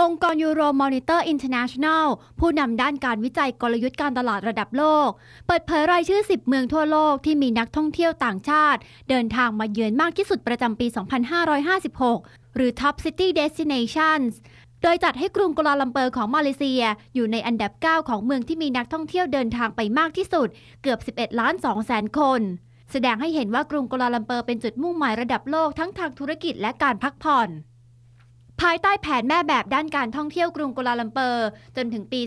องค์กรยูโรมอนิเตอร์อินเตอร์เนชั่นแนลผู้นำด้านการวิจัยกลยุทธ์การตลาดระดับโลก เปิดเผยรายชื่อ 10 เมืองทั่วโลกที่มีนักท่องเที่ยวต่างชาติ เดินทางมาเยือนมากที่สุดประจำปี 2556 หรือ Top City Destinations โดยจัดให้กรุงกัวลาลัมเปอร์ของมาเลเซีย อยู่ในอันดับ 9 ของเมืองที่มีนักท่องเที่ยวเดินทางไปมากที่สุด เกือบ 11 ล้าน 2 แสนคน แสดงให้เห็นว่ากรุงกัวลาลัมเปอร์เป็นจุดมุ่งหมายระดับโลกทั้งทางธุรกิจและการพักผ่อนภายใต้แผนแม่แบบด้านการท่องเที่ยวกรุงกุลาลัมเปอร์จนถึงปี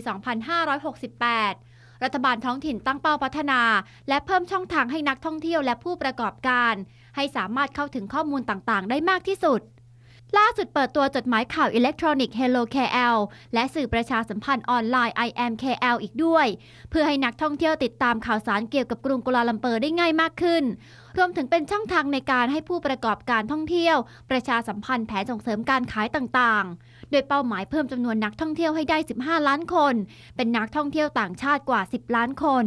2568 รัฐบาลท้องถิ่นตั้งเป้าพัฒนา และเพิ่มช่องทางให้นักท่องเที่ยวและผู้ประกอบการ ให้สามารถเข้าถึงข้อมูลต่างๆ ได้มากที่สุดล่าสุดเปิดตัวจดหมายข่าวอิเล็กทรอนิกส์ Hello KL และสื่อประชาสัมพันธ์ออนไลน์ I am KL อีกด้วย เพื่อให้นักท่องเที่ยวติดตามข่าวสารเกี่ยวกับกรุงกลาลัมเปอร์ได้ง่ายมากขึ้น รวมถึงเป็นช่องทางในการให้ผู้ประกอบการท่องเที่ยว ประชาสัมพันธ์แผนส่งเสริมการขายต่างๆ โดยเป้าหมายเพิ่มจำนวนนักท่องเที่ยวให้ได้ 15 ล้านคน เป็นนักท่องเที่ยวต่างชาติกว่า 10 ล้านคน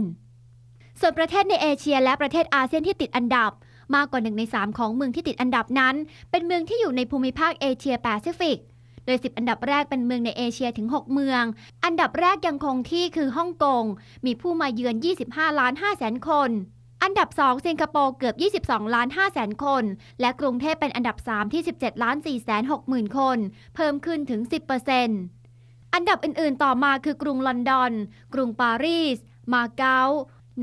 ส่วนประเทศในเอเชีย และประเทศอาเซียนที่ติดอันดับมากกว่าหนึ่งใน 3 ของเมืองที่ติดอันดับนั้น เป็นเมืองที่อยู่ในภูมิภาคเอเชียแปซิฟิก โดย 10 อันดับแรกเป็นเมืองในเอเชียถึง 6 เมือง อันดับแรกยังคงที่คือฮ่องกง มีผู้มาเยือน 25 ล้าน5แสนคน อันดับ 2 สิงคโปร์เกือบ 22 ล้าน5แสนคน และกรุงเทพเป็นอันดับ 3 ที่ 17 ล้าน4แสน6หมื่นคน เพิ่มขึ้นถึง 10%อันดับอื่นๆ ต่อมาคือกรุงลอนดอน กรุงปารีส มาเก๊า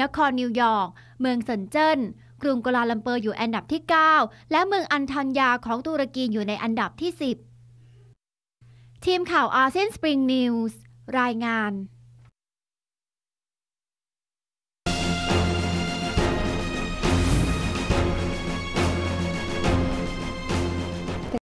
นครนิวยอร์ก เมืองเซินเจิ้นกรุงกลาลัมเปอร์อยู่อันดับที่ 9 และเมืองอันทัญยาของตุรกีอยู่ในอันดับที่ 10 ทีมข่าวอาเซียนสปริงนิวส์ รายงาน